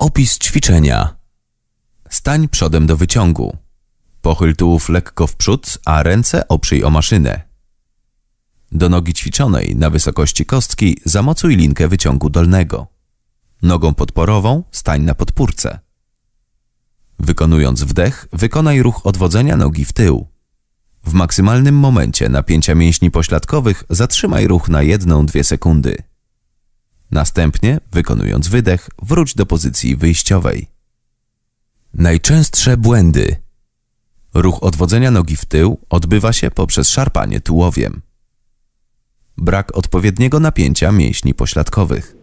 Opis ćwiczenia. Stań przodem do wyciągu. Pochyl tułów lekko w przód, a ręce oprzyj o maszynę. Do nogi ćwiczonej na wysokości kostki zamocuj linkę wyciągu dolnego. Nogą podporową stań na podpórce. Wykonując wdech, wykonaj ruch odwodzenia nogi w tył. W maksymalnym momencie napięcia mięśni pośladkowych zatrzymaj ruch na 1-2 sekundy. Następnie, wykonując wydech, wróć do pozycji wyjściowej. Najczęstsze błędy. Ruch odwodzenia nogi w tył odbywa się poprzez szarpanie tułowiem. Brak odpowiedniego napięcia mięśni pośladkowych.